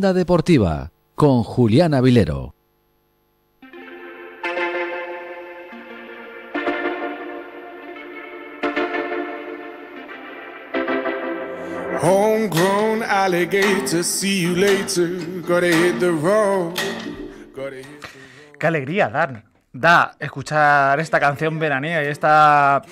Deportiva con Julián Avilero. Qué alegría, Dan. Da escuchar esta canción veranea y esta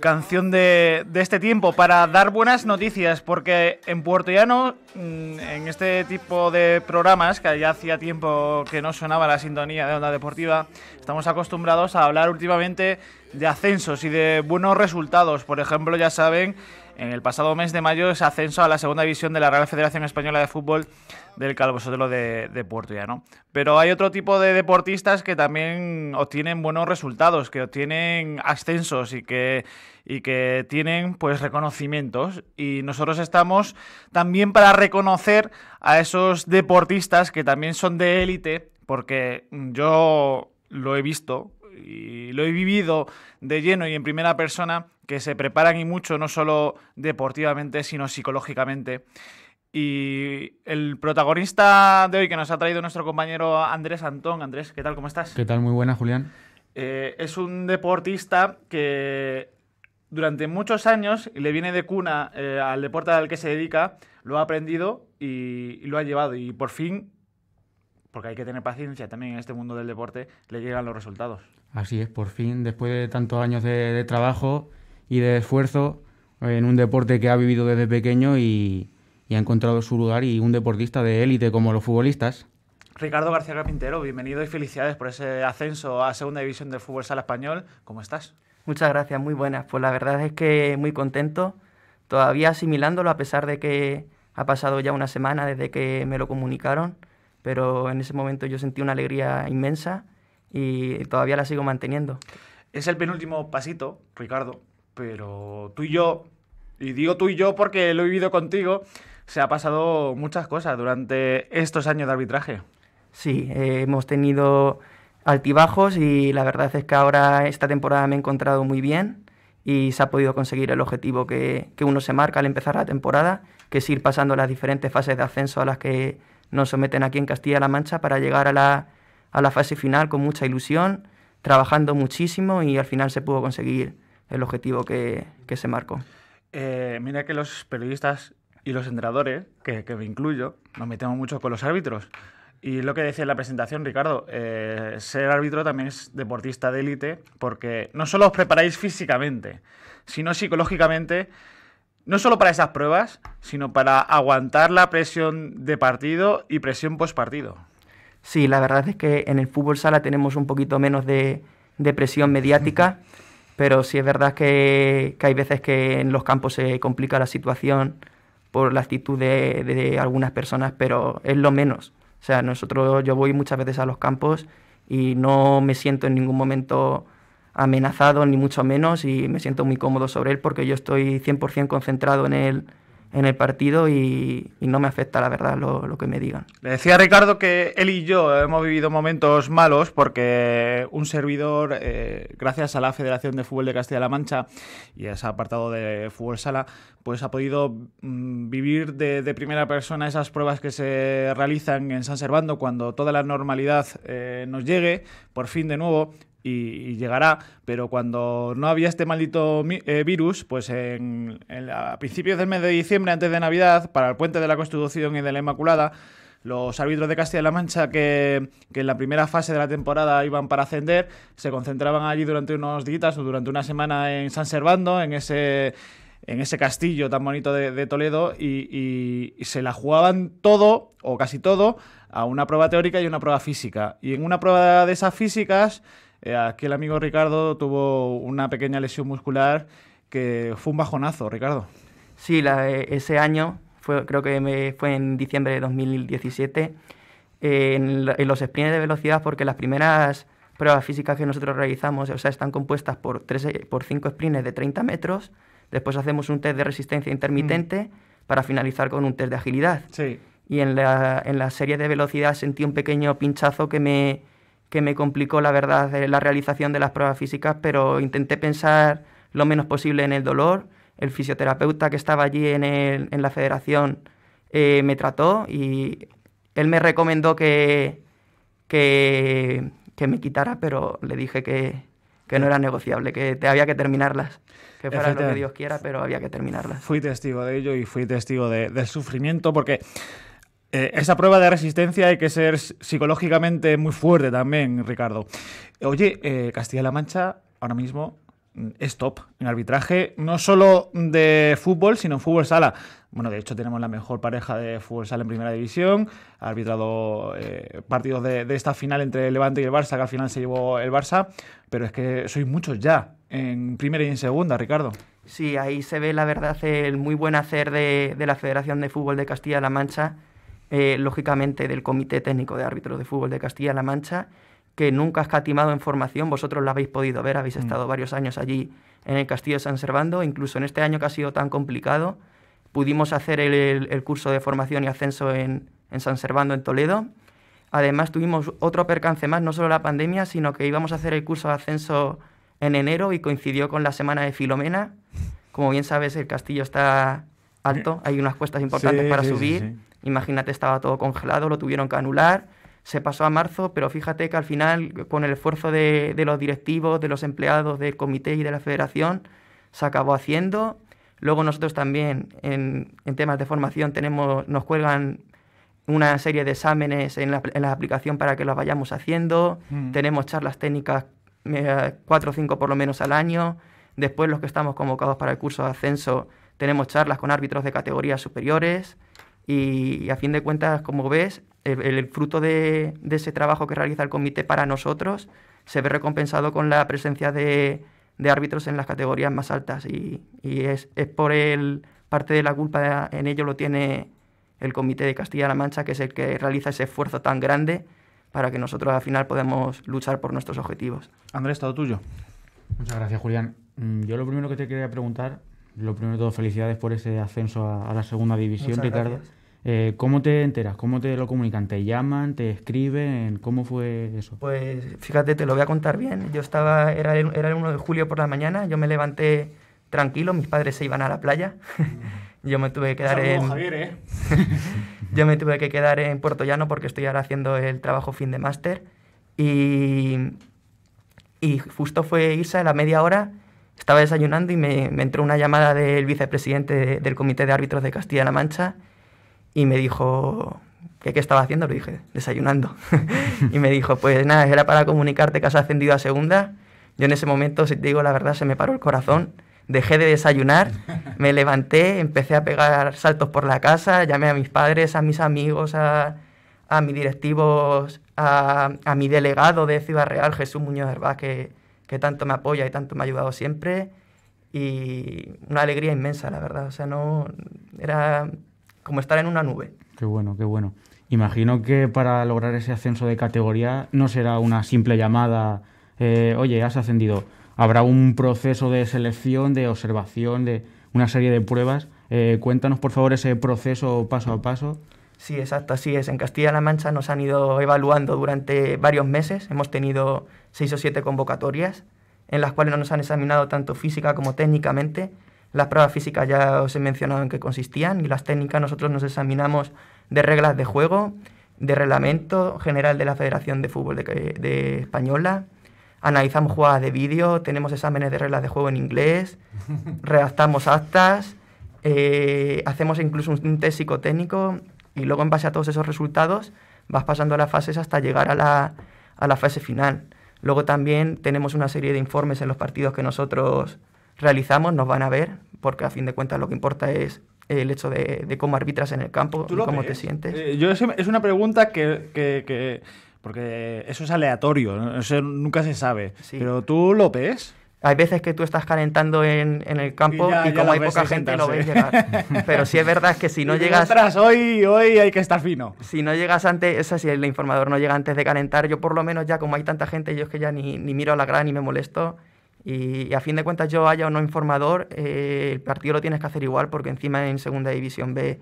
canción de, este tiempo para dar buenas noticias, porque en Puerto Llano, mm, en este tipo de programas, que ya hacía tiempo que no sonaba la sintonía de Onda Deportiva, estamos acostumbrados a hablar últimamente de ascensos y de buenos resultados. Por ejemplo, ya saben, en el pasado mes de mayo ese ascenso a la segunda división de la Real Federación Española de Fútbol del Calvosotelo de, de Puerto no Pero hay otro tipo de deportistas que también obtienen buenos resultados, que obtienen ascensos y que, y que tienen pues reconocimientos. Y nosotros estamos también para reconocer a esos deportistas que también son de élite, porque yo lo he visto y lo he vivido de lleno y en primera persona, que se preparan y mucho, no solo deportivamente, sino psicológicamente. Y el protagonista de hoy que nos ha traído nuestro compañero Andrés Antón. Andrés, ¿qué tal? ¿Cómo estás? ¿Qué tal? Muy buena, Julián. Eh, es un deportista que durante muchos años le viene de cuna eh, al deporte al que se dedica, lo ha aprendido y, lo ha llevado. Y por fin, porque hay que tener paciencia también en este mundo del deporte, le llegan los resultados. Así es, por fin, después de tantos años de trabajo y de esfuerzo en un deporte que ha vivido desde pequeño y y ha encontrado su lugar y un deportista de élite como los futbolistas. Ricardo García Carpintero, bienvenido y felicidades por ese ascenso a Segunda División del Fútbol Sala Español. ¿Cómo estás? Muchas gracias, muy buenas. Pues la verdad es que muy contento, todavía asimilándolo a pesar de que ha pasado ya una semana desde que me lo comunicaron, pero en ese momento yo sentí una alegría inmensa y todavía la sigo manteniendo. Es el penúltimo pasito, Ricardo, pero tú y yo, y digo tú y yo porque lo he vivido contigo, se ha pasado muchas cosas durante estos años de arbitraje. Sí, eh, hemos tenido altibajos y la verdad es que ahora esta temporada me he encontrado muy bien y se ha podido conseguir el objetivo que, uno se marca al empezar la temporada, que es ir pasando las diferentes fases de ascenso a las que nos someten aquí en Castilla-La Mancha para llegar a la, a la fase final con mucha ilusión, trabajando muchísimo y al final se pudo conseguir el objetivo que, se marcó. Eh, mira que los periodistas y los entrenadores, que, que me incluyo, nos metemos mucho con los árbitros. Y lo que decía en la presentación, Ricardo, eh, ser árbitro también es deportista de élite, porque no solo os preparáis físicamente, sino psicológicamente, no solo para esas pruebas, sino para aguantar la presión de partido y presión post partido. Sí, la verdad es que en el fútbol sala tenemos un poquito menos de, de presión mediática, pero sí es verdad que, que hay veces que en los campos se complica la situación por la actitud de, de, algunas personas, pero es lo menos. O sea, nosotros, yo voy muchas veces a los campos y no me siento en ningún momento amenazado, ni mucho menos, y me siento muy cómodo sobre él porque yo estoy 100% concentrado en él en el partido y, no me afecta la verdad lo, que me digan. Le decía Ricardo que él y yo hemos vivido momentos malos porque un servidor, eh, gracias a la Federación de Fútbol de Castilla-La Mancha y a ese apartado de fútbol sala, pues ha podido mm, vivir de, primera persona esas pruebas que se realizan en San Servando cuando toda la normalidad eh, nos llegue, por fin de nuevo, y, llegará, pero cuando no había este maldito eh, virus, pues en, a principios del mes de diciembre, antes de Navidad, para el puente de la Constitución y de la Inmaculada, los árbitros de Castilla-La Mancha que, que, en la primera fase de la temporada iban para ascender, se concentraban allí durante unos días o durante una semana en San Servando, en ese, en ese castillo tan bonito de, Toledo, y, se la jugaban todo, o casi todo, a una prueba teórica y una prueba física. Y en una prueba de esas físicas eh, aquí el amigo Ricardo tuvo una pequeña lesión muscular que fue un bajonazo, Ricardo. Sí, eh, ese año, fue, creo que me, fue en diciembre de 2017, eh, en, los sprints de velocidad, porque las primeras pruebas físicas que nosotros realizamos, o sea, están compuestas por, por cinco sprints de 30 metros, después hacemos un test de resistencia intermitente mm. para finalizar con un test de agilidad. Sí. Y en la serie de velocidad sentí un pequeño pinchazo que me, que me complicó la verdad eh, la realización de las pruebas físicas, pero intenté pensar lo menos posible en el dolor. El fisioterapeuta que estaba allí en, la federación eh, me trató y él me recomendó que, que, me quitara, pero le dije que, no era negociable, que te había que terminarlas. Que fuera lo que Dios quiera, pero había que terminarlas. Fui testigo de ello y fui testigo del sufrimiento porque eh, esa prueba de resistencia hay que ser psicológicamente muy fuerte también, Ricardo. Oye, eh, Castilla-La Mancha ahora mismo mm, es top en arbitraje, no solo de fútbol, sino en fútbol sala. Bueno, de hecho tenemos la mejor pareja de fútbol sala en primera división. Ha arbitrado eh, partidos de, esta final entre el Levante y el Barça, que al final se llevó el Barça. Pero es que sois muchos ya en primera y en segunda, Ricardo. Sí, ahí se ve la verdad el muy buen hacer de, de la Federación de Fútbol de Castilla-La Mancha eh, lógicamente, del Comité Técnico de Árbitros de Fútbol de Castilla-La Mancha, que nunca ha escatimado en formación. Vosotros lo habéis podido ver, habéis mm. estado varios años allí en el Castillo de San Servando. Incluso en este año que ha sido tan complicado, pudimos hacer el, curso de formación y ascenso en, San Servando, en Toledo. Además, tuvimos otro percance más, no solo la pandemia, sino que íbamos a hacer el curso de ascenso en enero y coincidió con la semana de Filomena. Como bien sabes, el castillo está alto, hay unas cuestas importantes para subir. Sí, Imagínate, estaba todo congelado, lo tuvieron que anular, se pasó a marzo, pero fíjate que al final, con el esfuerzo de, los directivos, de los empleados, del comité y de la federación, se acabó haciendo. Luego nosotros también en, temas de formación tenemos, nos cuelgan una serie de exámenes en la, aplicación para que los vayamos haciendo. Mm. Tenemos charlas técnicas, eh, cuatro o cinco por lo menos al año. Después los que estamos convocados para el curso de ascenso tenemos charlas con árbitros de categorías superiores y, a fin de cuentas, como ves, el, fruto de, ese trabajo que realiza el comité para nosotros se ve recompensado con la presencia de, árbitros en las categorías más altas y, es, por el parte de la culpa en ello lo tiene el comité de Castilla-La Mancha, que es el que realiza ese esfuerzo tan grande para que nosotros al final podamos luchar por nuestros objetivos. Andrés, todo tuyo. Muchas gracias, Julián. Mm, yo lo primero que te quería preguntar, lo primero de todo, felicidades por ese ascenso a, la segunda división, Ricardo. Eh, ¿Cómo te enteras? ¿Cómo te lo comunican? ¿Te llaman? ¿Te escriben? ¿Cómo fue eso? Pues fíjate, te lo voy a contar bien. Yo estaba, era el, era 1 de julio por la mañana, yo me levanté tranquilo, mis padres se iban a la playa. yo me tuve que quedar en. Javier, ¿eh? yo me tuve que quedar en Puerto Llano porque estoy ahora haciendo el trabajo fin de máster. Y, y justo fue irse a la media hora estaba desayunando y me, entró una llamada del vicepresidente del Comité de Árbitros de Castilla-La Mancha y me dijo, ¿qué, estaba haciendo? Le dije, desayunando. y me dijo, pues nada, era para comunicarte que has ascendido a segunda. Yo en ese momento, si te digo la verdad, se me paró el corazón. Dejé de desayunar, me levanté, empecé a pegar saltos por la casa, llamé a mis padres, a mis amigos, a, a mis directivos, a, mi delegado de Ciudad Real, Jesús Muñoz Herbaz, que, que tanto me apoya y tanto me ha ayudado siempre. Y una alegría inmensa, la verdad. O sea, no era como estar en una nube. Qué bueno, qué bueno. Imagino que para lograr ese ascenso de categoría no será una simple llamada, eh, oye, has ascendido. Habrá un proceso de selección, de observación, de una serie de pruebas. Eh, cuéntanos, por favor, ese proceso paso a paso. Sí, exacto, así es. En Castilla-La Mancha nos han ido evaluando durante varios meses. Hemos tenido seis o siete convocatorias en las cuales nos han examinado tanto física como técnicamente las pruebas físicas ya os he mencionado en qué consistían y las técnicas nosotros nos examinamos de reglas de juego, de reglamento general de la Federación de Fútbol de, Española, analizamos jugadas de vídeo, tenemos exámenes de reglas de juego en inglés, redactamos actas, eh, hacemos incluso un, test psicotécnico y luego en base a todos esos resultados vas pasando las fases hasta llegar a la, a la fase final. Luego también tenemos una serie de informes en los partidos que nosotros realizamos, nos van a ver, porque a fin de cuentas lo que importa es el hecho de, cómo arbitras en el campo, cómo te sientes. Eh, es, una pregunta que, porque eso es aleatorio, nunca se sabe. Pero tú López... Hay veces que tú estás calentando en, el campo y, como hay poca gente lo ves llegar. Pero si es verdad que si no llegas... Atrás, hoy, hoy hay que estar fino. Si no llegas antes, esa si el informador no llega antes de calentar, yo por lo menos ya como hay tanta gente, yo es que ya ni, ni miro a la grada ni me molesto y, a fin de cuentas, yo haya o no informador, eh, el partido lo tienes que hacer igual porque encima en Segunda División B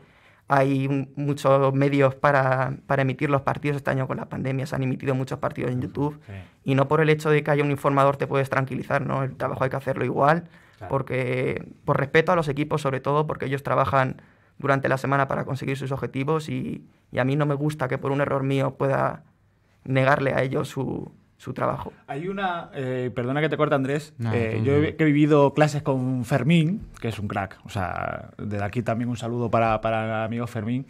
hay muchos medios para, emitir los partidos. Este año con la pandemia se han emitido muchos partidos en YouTube y no por el hecho de que haya un informador te puedes tranquilizar, ¿no? El trabajo hay que hacerlo igual porque por respeto a los equipos sobre todo porque ellos trabajan durante la semana para conseguir sus objetivos y a mí no me gusta que por un error mío pueda negarle a ellos su, su trabajo. Hay una, eh, perdona que te corte Andrés, eh, yo he, vivido clases con Fermín, que es un crack, o sea, de aquí también un saludo para, para amigo Fermín.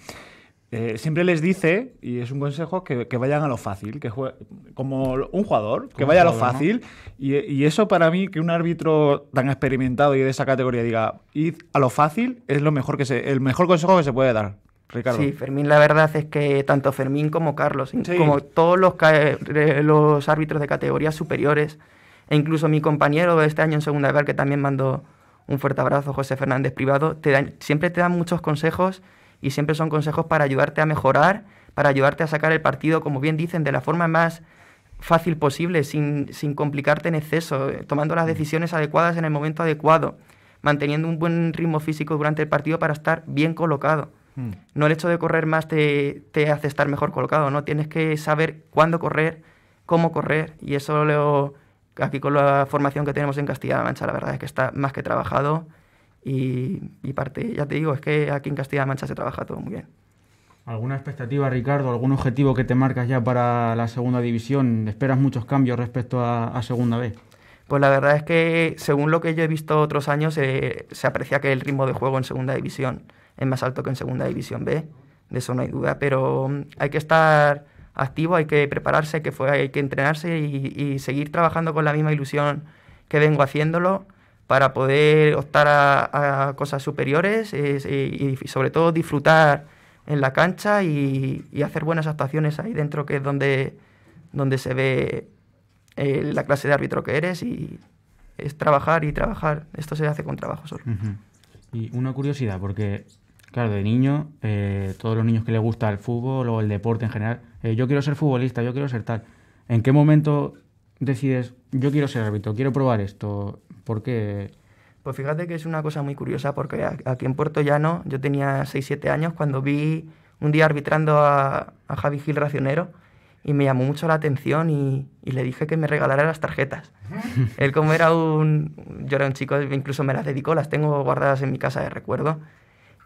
Eh, siempre les dice, y es un consejo, que, vayan a lo fácil, que como un jugador, que vaya a lo fácil. Y, eso para mí, que un árbitro tan experimentado y de esa categoría diga, id a lo fácil, es lo mejor que se, el mejor consejo que se puede dar. Sí, Fermín, la verdad es que tanto Fermín como Carlos, como todos los, eh, los árbitros de categorías superiores, e incluso mi compañero de este año en segunda edad, que también mandó un fuerte abrazo, José Fernández Privado, te siempre te dan muchos consejos y siempre son consejos para ayudarte a mejorar, para ayudarte a sacar el partido, como bien dicen, de la forma más fácil posible, sin complicarte en exceso, eh, tomando las mm. decisiones adecuadas en el momento adecuado, manteniendo un buen ritmo físico durante el partido para estar bien colocado. Mm. No el hecho de correr más te, hace estar mejor colocado, ¿no? Tienes que saber cuándo correr, cómo correr, y eso lo, aquí con la formación que tenemos en Castilla-La Mancha, la verdad es que está más que trabajado. Y, parte, ya te digo, es que aquí en Castilla-La Mancha se trabaja todo muy bien. ¿Alguna expectativa, Ricardo? ¿Algún objetivo que te marcas ya para la segunda división? ¿Esperas muchos cambios respecto a, segunda vez? Pues la verdad es que, según lo que yo he visto otros años, eh, se aprecia que el ritmo de juego en segunda división es más alto que en Segunda División B, de eso no hay duda, pero mm, hay que estar activo, hay que prepararse, hay que, hay que entrenarse y, seguir trabajando con la misma ilusión que vengo haciéndolo para poder optar a, cosas superiores y, sobre todo disfrutar en la cancha y, hacer buenas actuaciones ahí dentro, que es donde, donde se ve eh, la clase de árbitro que eres y es trabajar y trabajar. Esto se hace con trabajo solo. Y una curiosidad, porque Claro, de niño, eh, todos los niños que les gusta el fútbol o el deporte en general, eh, yo quiero ser futbolista, yo quiero ser tal. ¿En qué momento decides, yo quiero ser árbitro, quiero probar esto? ¿Por qué? Pues fíjate que es una cosa muy curiosa, porque aquí en Puerto Llano yo tenía 6-7 años cuando vi un día arbitrando a, a, Javi Gil Racionero y me llamó mucho la atención y, y le dije que me regalara las tarjetas. Él como era un... yo era un chico, incluso me las dedicó, las tengo guardadas en mi casa de recuerdo.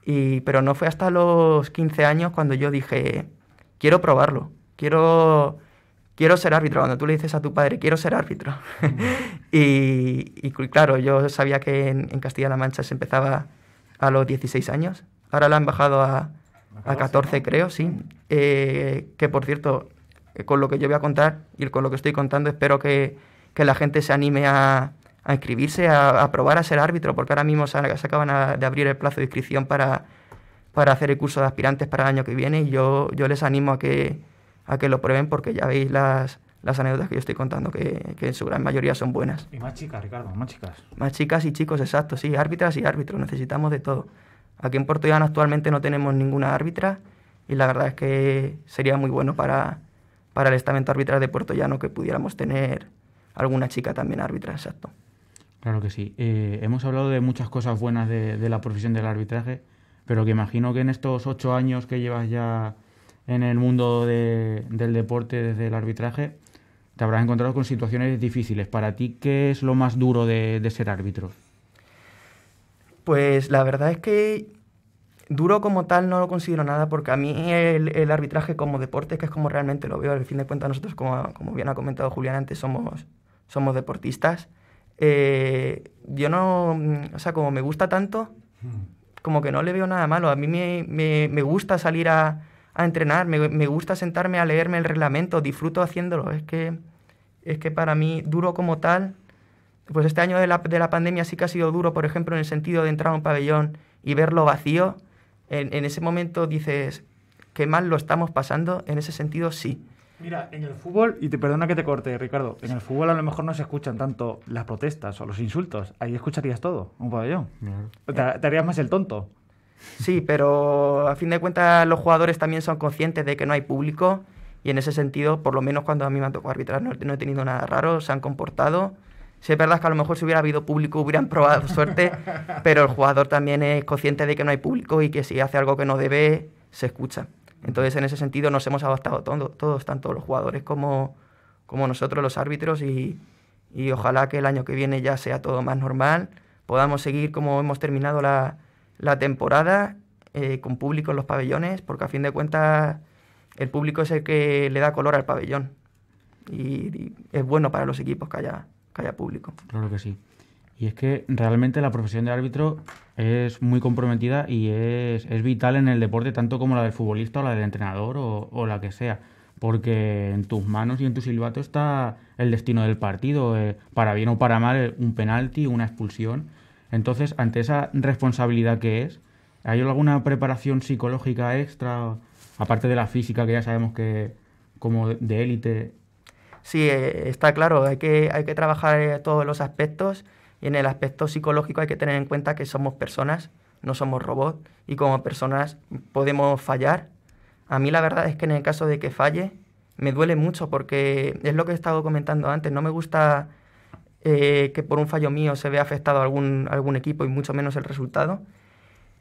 Y, pero no fue hasta los 15 años cuando yo dije, quiero probarlo, quiero, quiero ser árbitro. Cuando tú le dices a tu padre, quiero ser árbitro. y, claro, yo sabía que en, Castilla-La Mancha se empezaba a los 16 años. Ahora la han bajado a, 14, creo, sí. Eh, que por cierto, eh, con lo que yo voy a contar y con lo que estoy contando, espero que la gente se anime a, a inscribirse, a, probar a ser árbitro, porque ahora mismo se, acaban de abrir el plazo de inscripción para, para, hacer el curso de aspirantes para el año que viene y yo, yo les animo a que, a que lo prueben porque ya veis las, las anécdotas que yo estoy contando, que, en su gran mayoría son buenas. Y más chicas, Ricardo, más chicas. Más chicas y chicos, exacto, sí, árbitras y árbitros, necesitamos de todo. Aquí en Llano actualmente no tenemos ninguna árbitra y la verdad es que sería muy bueno para, para el estamento arbitral de Puerto Llano que pudiéramos tener alguna chica también árbitra, exacto. Claro que sí. Eh, hemos hablado de muchas cosas buenas de, la profesión del arbitraje, pero que imagino que en estos ocho años que llevas ya en el mundo del deporte desde el arbitraje, te habrás encontrado con situaciones difíciles. Para ti, ¿qué es lo más duro de, ser árbitro? Pues la verdad es que duro como tal no lo considero nada, porque a mí el, arbitraje como deporte, que es como realmente lo veo, al fin de cuentas nosotros, como, bien ha comentado Julián antes, somos deportistas. Eh, yo no, o sea, como me gusta tanto, hmm. como que no le veo nada malo. A mí me, gusta salir a, a entrenar, me, gusta sentarme a leerme el reglamento, disfruto haciéndolo. Es que, es que para mí, duro como tal, pues este año de la, pandemia sí que ha sido duro, por ejemplo, en el sentido de entrar a un pabellón y verlo vacío. En, en ese momento dices, ¿qué mal lo estamos pasando? En ese sentido sí. Mira, en el fútbol, y te perdona que te corte, Ricardo, en el fútbol a lo mejor no se escuchan tanto las protestas o los insultos. Ahí escucharías todo, un pabellón. Te, te harías más el tonto. Sí, pero a fin de cuentas los jugadores también son conscientes de que no hay público y en ese sentido, por lo menos cuando a mí me ha tocado arbitrar, no, he tenido nada raro, se han comportado. Si es verdad que a lo mejor si hubiera habido público hubieran probado suerte, pero el jugador también es consciente de que no hay público y que si hace algo que no debe, se escucha. Entonces, en ese sentido, nos hemos adaptado todo, todos, tanto los jugadores como, como nosotros, los árbitros, y, ojalá que el año que viene ya sea todo más normal, podamos seguir como hemos terminado la, temporada, eh, con público en los pabellones, porque a fin de cuentas el público es el que le da color al pabellón. Y, es bueno para los equipos que haya, que haya público. Claro que sí. Y es que realmente la profesión de árbitro es muy comprometida y es, vital en el deporte, tanto como la del futbolista o la del entrenador o, la que sea. Porque en tus manos y en tu silbato está el destino del partido, eh, para bien o para mal, un penalti, una expulsión. Entonces, ante esa responsabilidad que es, ¿hay alguna preparación psicológica extra, aparte de la física que ya sabemos que como de élite? Sí, eh, está claro, hay que, hay que trabajar eh, todos los aspectos y en el aspecto psicológico hay que tener en cuenta que somos personas, no somos robots, y como personas podemos fallar. A mí la verdad es que en el caso de que falle, me duele mucho porque es lo que he estado comentando antes, no me gusta eh, que por un fallo mío se vea afectado algún, algún equipo y mucho menos el resultado.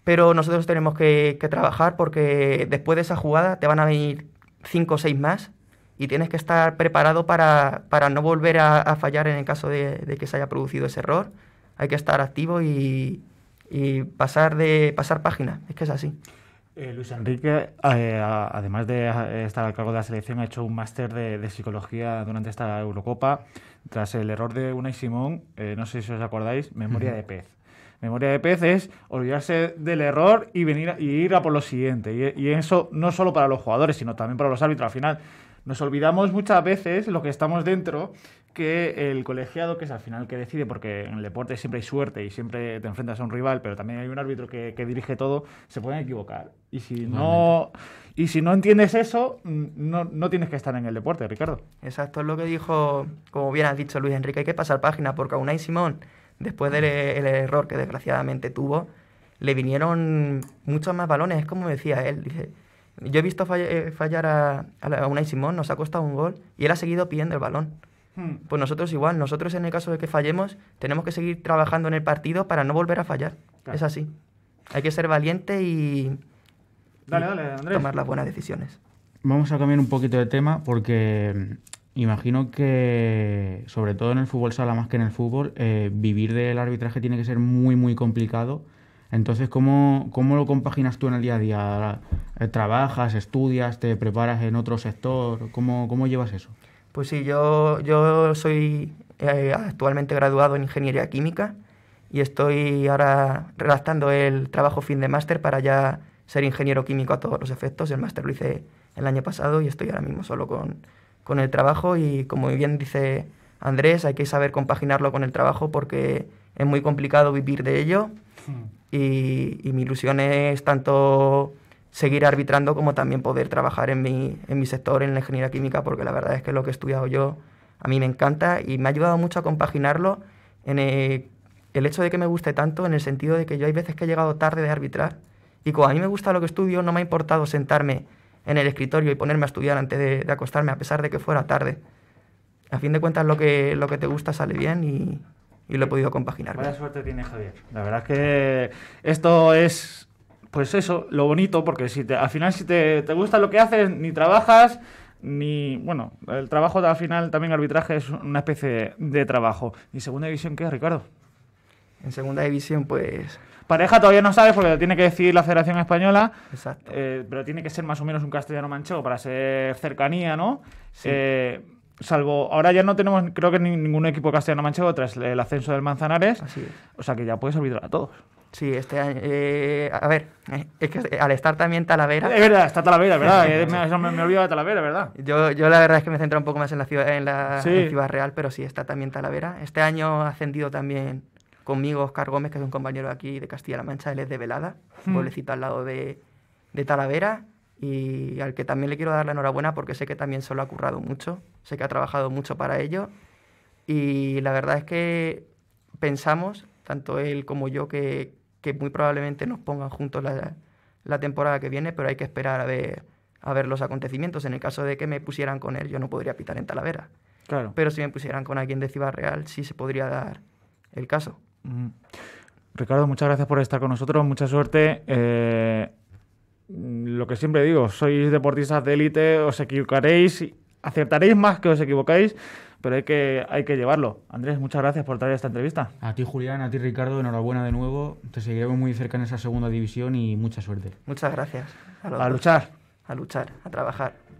Pero nosotros tenemos que, que trabajar porque después de esa jugada te van a venir cinco o seis más y tienes que estar preparado para, no volver a, fallar en el caso de, que se haya producido ese error. Hay que estar activo y, pasar, de, pasar página, es que es así. Eh, Luis Enrique, eh, además de eh, estar al cargo de la selección, ha hecho un máster de, psicología durante esta Eurocopa. Tras el error de Unai Simón, no sé si os acordáis, memoria de pez. Memoria de pez es olvidarse del error y venir a, ir a por lo siguiente. Y, y, eso no solo para los jugadores, sino también para los árbitros. Al final, nos olvidamos muchas veces, lo que estamos dentro, que el colegiado, que es al final que decide, porque en el deporte siempre hay suerte y siempre te enfrentas a un rival, pero también hay un árbitro que, dirige todo, se pueden equivocar. Y si no, y si no entiendes eso, mm, no, tienes que estar en el deporte, Ricardo. Exacto, es lo que dijo, como bien has dicho Luis Enrique, hay que pasar página, porque a Unai Simón, después del e-, error que desgraciadamente tuvo, le vinieron muchos más balones, es como decía él, dice yo he visto eh, fallar a, a Unai Simón, nos ha costado un gol y él ha seguido pidiendo el balón. Hmm. Pues nosotros igual, nosotros en el caso de que fallemos, tenemos que seguir trabajando en el partido para no volver a fallar. Es así. Hay que ser valiente y, tomar las buenas decisiones. Vamos a cambiar un poquito de tema porque mm, imagino que, sobre todo en el fútbol sala más que en el fútbol, eh, vivir del arbitraje tiene que ser muy, muy complicado entonces, ¿cómo, ¿cómo, lo compaginas tú en el día a día? Eh, ¿Trabajas, estudias, te preparas en otro sector? ¿Cómo, cómo llevas eso? Pues sí, yo, yo soy eh, actualmente graduado en Ingeniería Química y estoy ahora redactando el trabajo fin de máster para ya ser ingeniero químico a todos los efectos. El máster lo hice el año pasado y estoy ahora mismo solo con, con el trabajo y como bien dice Andrés, hay que saber compaginarlo con el trabajo porque es muy complicado vivir de ello. Hmm y, mi ilusión es tanto seguir arbitrando como también poder trabajar en mi, en mi sector, en la ingeniería química, porque la verdad es que lo que he estudiado yo a mí me encanta y me ha ayudado mucho a compaginarlo en eh, el, hecho de que me guste tanto, en el sentido de que yo hay veces que he llegado tarde de arbitrar y como a mí me gusta lo que estudio, no me ha importado sentarme en el escritorio y ponerme a estudiar antes de, de acostarme, a pesar de que fuera tarde. A fin de cuentas, lo que, lo que te gusta sale bien y, y lo he podido compaginar. Buena suerte tiene Javier. La verdad es que esto es, pues eso, lo bonito, porque si al final si te, te gusta lo que haces, ni trabajas, ni bueno, el trabajo al final también arbitraje es una especie de, trabajo. ¿Y segunda división qué es, Ricardo? En segunda división, pues. Pareja todavía no sabes porque lo tiene que decidir la Federación Española. Exacto. Eh, pero tiene que ser más o menos un castellano manchego para ser cercanía, ¿no? Sí. Eh, salvo ahora ya no tenemos creo que ningún equipo castellano manchego tras el ascenso del Manzanares o sea que ya puedes olvidar a todos sí este año eh, a ver es que al estar también Talavera es verdad está Talavera verdad eh, me, me, olvido de Talavera verdad yo, yo la verdad es que me centro un poco más en la ciudad en la Ciudad Real pero sí está también Talavera este año ha ascendido también conmigo Oscar Gómez que es un compañero aquí de Castilla-La Mancha él es de Velada hmm. pueblecito al lado de, de Talavera y al que también le quiero dar la enhorabuena porque sé que también se lo ha currado mucho, sé que ha trabajado mucho para ello y la verdad es que pensamos, tanto él como yo, que, que muy probablemente nos pongan juntos la, la, temporada que viene, pero hay que esperar a ver, a ver los acontecimientos. En el caso de que me pusieran con él, yo no podría pitar en Talavera. Claro. Pero si me pusieran con alguien de Ciudad Real, sí se podría dar el caso. Mm. Ricardo, muchas gracias por estar con nosotros, mucha suerte. Eh, Mm, lo que siempre digo, sois deportistas de élite, os equivocaréis, acertaréis más que os equivocáis, pero hay que, hay que llevarlo. Andrés, muchas gracias por traer esta entrevista. A ti, Julián, a ti, Ricardo, enhorabuena de nuevo. Te seguiremos muy cerca en esa segunda división y mucha suerte. Muchas gracias. a luchar. A luchar, a trabajar.